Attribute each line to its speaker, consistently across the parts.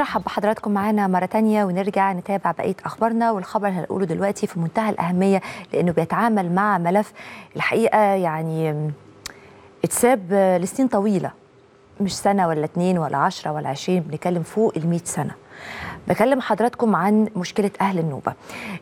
Speaker 1: نرحب بحضراتكم معانا مرة تانية ونرجع نتابع بقية أخبارنا والخبر اللي هنقوله دلوقتي في منتهى الأهمية لأنه بيتعامل مع ملف الحقيقة يعني اتساب لسنين طويلة مش سنة ولا اتنين ولا عشرة ولا عشرين بنتكلم فوق المئة سنة بكلم حضراتكم عن مشكلة أهل النوبة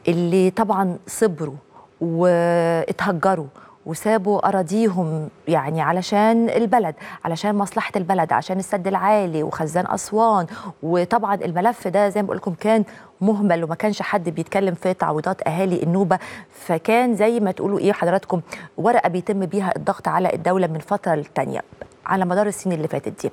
Speaker 1: اللي طبعا صبروا واتهجروا وسابوا أراضيهم يعني علشان البلد علشان مصلحة البلد عشان السد العالي وخزان أسوان وطبعا الملف ده زي ما بقولكم كان مهمل وما كانش حد بيتكلم في تعويضات اهالي النوبه فكان زي ما تقولوا ايه حضراتكم ورقه بيتم بيها الضغط على الدوله من فتره للتانيه على مدار السنين اللي فاتت دي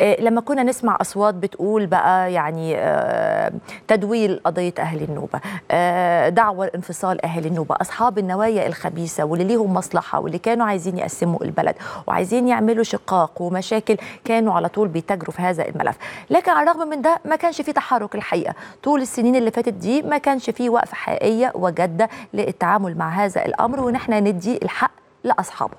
Speaker 1: آه، لما كنا نسمع اصوات بتقول بقى يعني آه، تدويل قضيه اهل النوبه آه، دعوه انفصال اهل النوبه اصحاب النوايا الخبيثه واللي ليهم مصلحه واللي كانوا عايزين يقسموا البلد وعايزين يعملوا شقاق ومشاكل كانوا على طول بيتاجروا في هذا الملف لكن على الرغم من ده ما كانش في تحرك الحقيقه طول السنين اللي فاتت دي ما كانش في وقفه حقيقيه وجاده للتعامل مع هذا الامر ونحن ندي الحق لاصحابه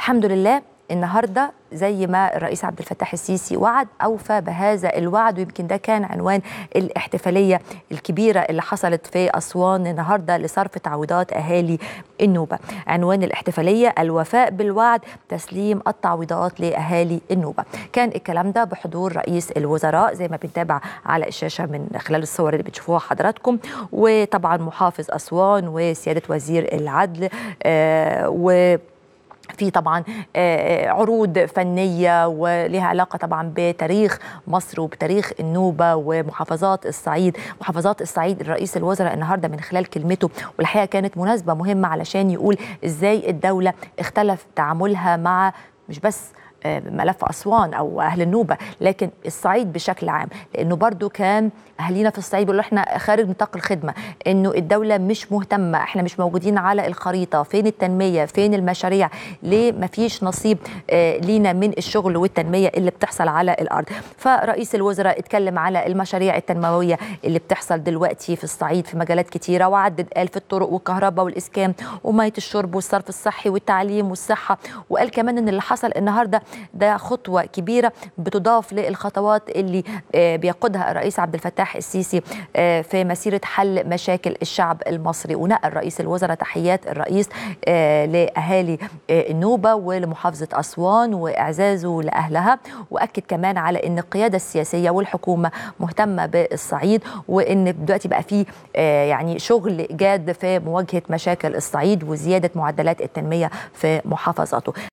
Speaker 1: الحمد لله النهارده زي ما الرئيس عبد الفتاح السيسي وعد اوفى بهذا الوعد ويمكن ده كان عنوان الاحتفاليه الكبيره اللي حصلت في اسوان النهارده لصرف تعويضات اهالي النوبه. عنوان الاحتفاليه الوفاء بالوعد تسليم التعويضات لاهالي النوبه. كان الكلام ده بحضور رئيس الوزراء زي ما بنتابع على الشاشه من خلال الصور اللي بتشوفوها حضراتكم وطبعا محافظ اسوان وسياده وزير العدل آه و في طبعا آه، آه، عروض فنية ولها علاقة طبعا بتاريخ مصر وبتاريخ النوبة ومحافظات الصعيد محافظات الصعيد الرئيس الوزراء النهاردة من خلال كلمته والحقيقة كانت مناسبة مهمة علشان يقول إزاي الدولة اختلف تعاملها مع مش بس آه، ملف أسوان أو أهل النوبة لكن الصعيد بشكل عام لأنه برضو كان أهالينا في الصعيد بيقولوا إحنا خارج نطاق الخدمة إنه الدولة مش مهتمة إحنا مش موجودين على الخريطة فين التنمية فين المشاريع ليه مفيش نصيب آه، لينا من الشغل والتنمية اللي بتحصل على الأرض فرئيس الوزراء اتكلم على المشاريع التنموية اللي بتحصل دلوقتي في الصعيد في مجالات كتيرة وعدد قال في الطرق والكهرباء والإسكان ومية الشرب والصرف الصحي والتعليم والصحة وقال كمان إن اللي حصل النهاردة ده خطوه كبيره بتضاف للخطوات اللي آه، بيقودها الرئيس عبد الفتاح السيسي آه، في مسيره حل مشاكل الشعب المصري ونقل رئيس الوزراء تحيات الرئيس آه، لاهالي النوبه ولمحافظه اسوان واعزازه لاهلها واكد كمان على ان القياده السياسيه والحكومه مهتمه بالصعيد وان دلوقتي بقى في يعني شغل جاد في مواجهه مشاكل الصعيد وزياده معدلات التنميه في محافظته